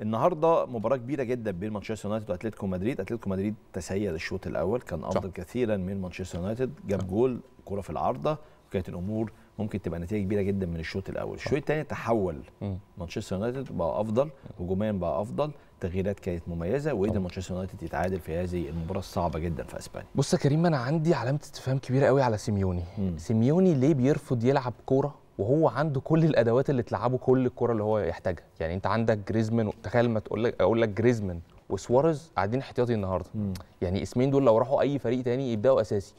النهارده مباراه كبيره جدا بين مانشستر يونايتد واتلتيكو مدريد اتلتيكو مدريد تسيد الشوط الاول كان افضل كثيرا من مانشستر يونايتد جاب نعم. جول كره في العارضه وكانت الامور ممكن تبقى نتيجه كبيره جدا من الشوط الاول الشوط الثاني تحول مانشستر يونايتد بقى افضل هجوميا بقى افضل تغييرات كانت مميزه وقدر مانشستر يونايتد يتعادل في هذه المباراه الصعبه جدا في اسبانيا بص يا كريم انا عندي علامه استفهام كبيره قوي على سيميوني سيميوني ليه بيرفض يلعب كوره وهو عنده كل الادوات اللي تلعبه كل الكره اللي هو يحتاجها يعني انت عندك جريزمان تخيل ما تقول لك اقول لك جريزمان وسواريز قاعدين احتياطي النهارده يعني اسمين دول لو راحوا اي فريق تاني يبداوا اساسي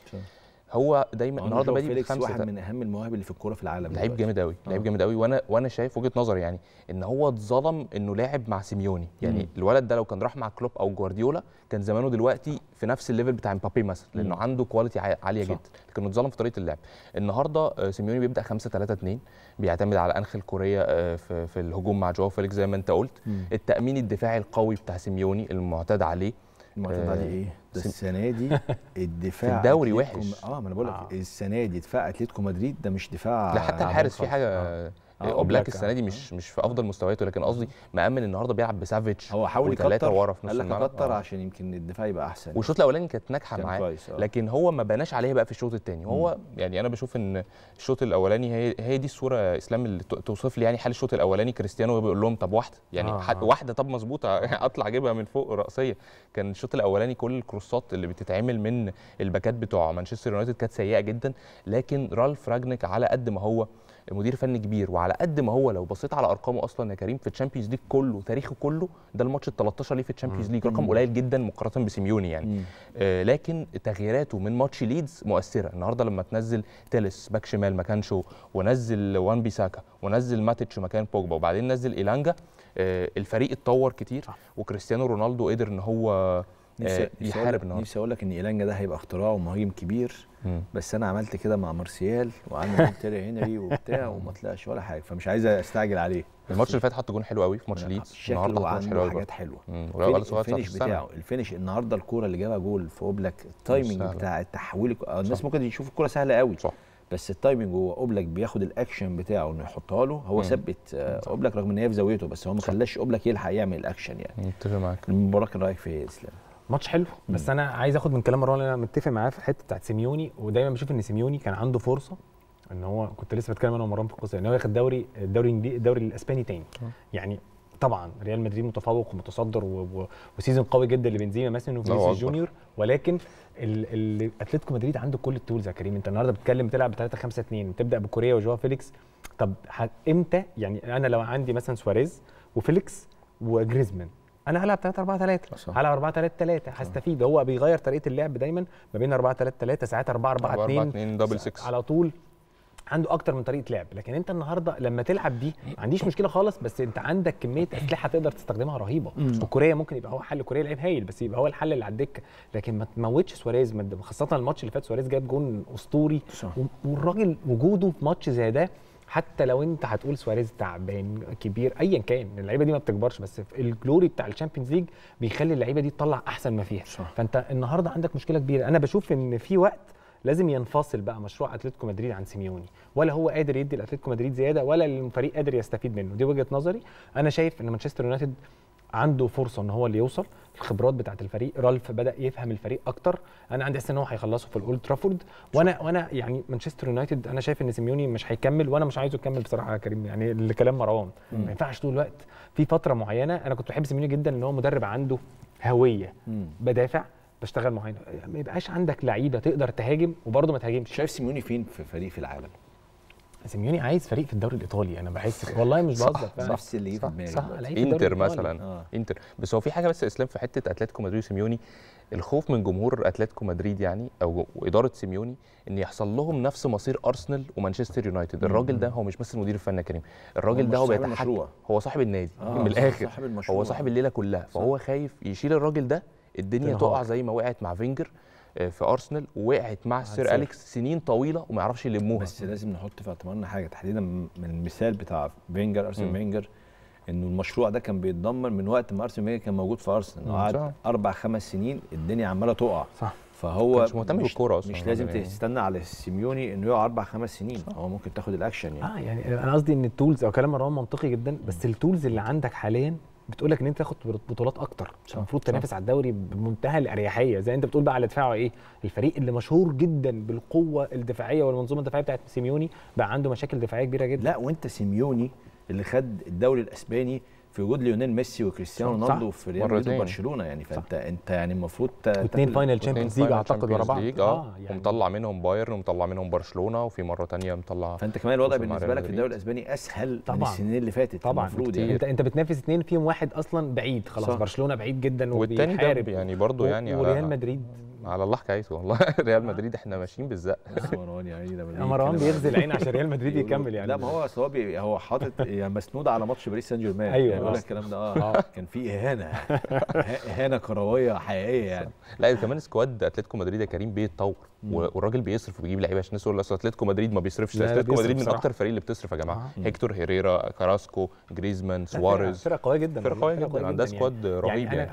هو دايما اه، النهارده بادئ بخمسه واحد من اهم المواهب اللي في الكوره في العالم لعيب جامد قوي اه. لعيب جامد قوي وانا وانا شايف وجهه نظري يعني ان هو اتظلم انه لاعب مع سيميوني يعني مم. الولد ده لو كان راح مع كلوب او جوارديولا كان زمانه دلوقتي في نفس الليفل بتاع مبابي مثلا لانه مم. عنده كواليتي عاليه صح. جدا لكن اتظلم في طريقه اللعب النهارده آه، سيميوني بيبدا 5 3 2 بيعتمد على انخل كوريا في, في الهجوم مع جواو فيليكس زي ما انت قلت مم. التامين الدفاعي القوي بتاع سيميوني المعتاد عليه المعتمد عليه ايه؟ السنه دي الدفاع في الدوري وحش اه ما انا بقول لك آه. السنه دي دفاع اتلتيكو مدريد ده مش دفاع لا حتى الحارس في حاجه آه. اوبلاك السنه دي يعني. مش مش في افضل مستوياته لكن قصدي مامن النهارده بيلعب بسافيتش هو حاول يكتر ورا في نص قال لك اكتر آه. عشان يمكن الدفاع يبقى احسن والشوط الاولاني كانت ناجحه معاه آه. لكن هو ما بناش عليها بقى في الشوط الثاني هو يعني انا بشوف ان الشوط الاولاني هي هي دي الصوره اسلام اللي توصف لي يعني حال الشوط الاولاني كريستيانو بيقول لهم طب واحده يعني آه. آه. واحده طب مظبوطه اطلع اجيبها من فوق راسيه كان الشوط الاولاني كل الكروسات اللي بتتعمل من الباكات بتوع مانشستر يونايتد كانت سيئه جدا لكن رالف راجنك على قد ما هو مدير فني كبير وعلى قد ما هو لو بصيت على ارقامه اصلا يا كريم في الشامبيونز ليج كله تاريخه كله ده الماتش ال 13 ليه في الشامبيونز ليج رقم قليل جدا مقارنه بسيميوني يعني آه لكن تغييراته من ماتش ليدز مؤثره النهارده لما تنزل تيلس باك شمال مكان شو ونزل وان بيساكا ونزل ماتيتش مكان بوجبا وبعدين نزل ايلانجا آه الفريق اتطور كتير وكريستيانو رونالدو قدر ان هو نفسي آه، يحارب النهارده نفسي اقول لك ان ايلانجا ده هيبقى اختراع ومهاجم كبير مم. بس انا عملت كده مع مارسيال وعامل تيري هنري وبتاع وما طلعش ولا حاجه فمش عايز استعجل عليه الماتش اللي فات حط جون حلو قوي في ماتش ليدز النهارده حط حلو قوي حاجات حلوه الفينش بتاعه الفينش النهارده الكوره اللي جابها جول في اوبلاك التايمنج بتاع التحويل الناس ممكن يشوف الكوره سهله قوي صح بس التايمنج هو اوبلاك بياخد الاكشن بتاعه انه يحطها له هو ثبت آه، اوبلاك رغم ان هي في زاويته بس هو ما خلاش اوبلاك يلحق يعمل الاكشن يعني متفق معاك المباراه كان رايك في ايه اسلام؟ ماتش حلو بس انا عايز اخد من كلام مروان انا متفق معاه في الحته بتاعت سيميوني ودايما بشوف ان سيميوني كان عنده فرصه ان هو كنت لسه بتكلم انا ومروان في القصه ان هو ياخد دوري الدوري الدوري الاسباني تاني يعني طبعا ريال مدريد متفوق ومتصدر وسيزون قوي جدا لبنزيما مثلا وفينيسيوس جونيور ولكن اتلتيكو مدريد عنده كل التولز يا كريم انت النهارده بتتكلم بتلعب ب 3 5 2 بتبدا بكوريا وجوا فيليكس طب امتى يعني انا لو عندي مثلا سواريز وفيليكس وجريزمان انا هلعب 3 4 3 هلعب 4 3 3 هستفيد هو بيغير طريقه اللعب دايما ما بين 4 3 3 ساعات 4 4 2 4 2 دبل 6 على طول عنده اكتر من طريقه لعب لكن انت النهارده لما تلعب دي ما عنديش مشكله خالص بس انت عندك كميه اسلحه تقدر تستخدمها رهيبه وكوريا ممكن يبقى هو حل كوريا لعيب هايل بس يبقى هو الحل اللي على الدكه لكن ما تموتش سواريز خاصه الماتش اللي فات سواريز جاب جون اسطوري والراجل وجوده في ماتش زي ده حتى لو انت هتقول سواريز تعبان كبير ايا كان اللعيبه دي ما بتكبرش بس الجلوري بتاع الشامبيونز ليج بيخلي اللعيبه دي تطلع احسن ما فيها صح. فانت النهارده عندك مشكله كبيره انا بشوف ان في وقت لازم ينفصل بقى مشروع اتلتيكو مدريد عن سيميوني ولا هو قادر يدي لاتلتيكو مدريد زياده ولا الفريق قادر يستفيد منه دي وجهه نظري انا شايف ان مانشستر يونايتد عنده فرصه ان هو اللي يوصل الخبرات بتاعه الفريق رالف بدا يفهم الفريق اكتر انا عندي احساس ان هو هيخلصه في الاولد ترافورد وانا وانا يعني مانشستر يونايتد انا شايف ان سيميوني مش هيكمل وانا مش عايزه يكمل بصراحه يا كريم يعني الكلام مروان ما ينفعش طول الوقت في فتره معينه انا كنت بحب سيميوني جدا ان هو مدرب عنده هويه مم. بدافع بشتغل معين ما يبقاش عندك لعيبه تقدر تهاجم وبرضه ما تهاجمش شايف سيميوني فين في فريق في العالم سيميوني عايز فريق في الدوري الايطالي انا بحس والله مش بهزر نفس اللي في دماغي صح, صح. انتر مثلا آه. انتر بس هو في حاجه بس اسلام في حته اتلتيكو مدريد وسيميوني الخوف من جمهور اتلتيكو مدريد يعني او اداره سيميوني ان يحصل لهم نفس مصير ارسنال ومانشستر يونايتد الراجل ده هو مش بس المدير الفني كريم الراجل ده هو بيتحكم هو صاحب النادي آه من الاخر صاحب المشروع. هو صاحب الليله كلها فهو خايف يشيل الراجل ده الدنيا تقع زي ما وقعت مع فينجر آه، في ارسنال وقعت مع سير اليكس سنين طويله وما يعرفش يلموها بس لازم نحط في اعتبارنا حاجه تحديدا من المثال بتاع فينجر ارسنال فينجر انه المشروع ده كان بيتدمر من وقت ما ارسنال كان موجود في ارسنال قعد اربع خمس سنين الدنيا عماله تقع صح فهو مش مهتم بالكوره اصلا مش لازم يعني. تستنى على سيميوني انه يقع اربع خمس سنين صح. هو ممكن تاخد الاكشن يعني اه يعني انا قصدي ان التولز او كلام مروان منطقي جدا بس التولز اللي عندك حاليا بتقول لك ان انت تاخد بطولات اكتر المفروض تنافس على الدوري بمنتهى الاريحيه زي انت بتقول بقى على دفاعه ايه الفريق اللي مشهور جدا بالقوه الدفاعيه والمنظومه الدفاعيه بتاعت سيميوني بقى عنده مشاكل دفاعيه كبيره جدا لا وانت سيميوني اللي خد الدوري الاسباني في وجود ليونيل ميسي وكريستيانو رونالدو في ريال مدريد وبرشلونه يعني فانت صح. انت يعني المفروض اثنين فاينل تشامبيونز ليج اعتقد ورا بعض آه،, اه يعني ومطلع منهم بايرن ومطلع منهم برشلونه وفي مره ثانيه مطلع فانت كمان الوضع بالنسبه لك في الدوري الاسباني اسهل طبعا من السنين اللي فاتت طبعا المفروض يعني انت انت بتنافس اثنين فيهم واحد اصلا بعيد خلاص برشلونه بعيد جدا وبيحارب يعني برضه يعني وريال مدريد على الله حكايته والله ريال آه. مدريد احنا ماشيين بالزق مروان يا عيني ده مروان بيغزي العين عشان ريال مدريد يكمل يعني لا ما هو اصل هو هو حاطط مسنود على ماتش باريس سان جيرمان ايوه يعني الكلام ده اه, آه. كان في اهانه اهانه كرويه حقيقيه يعني لا كمان سكواد اتلتيكو مدريد يا كريم بيتطور والراجل بيصرف وبيجيب لعيبه عشان الناس تقول اصل اتلتيكو مدريد ما بيصرفش اتلتيكو مدريد من اكتر فريق اللي بتصرف يا جماعه آه. هيكتور هيريرا كاراسكو جريزمان سواريز فرقه قويه جدا فرقه قويه جدا عندها يعني. سكواد رهيب يعني, يعني.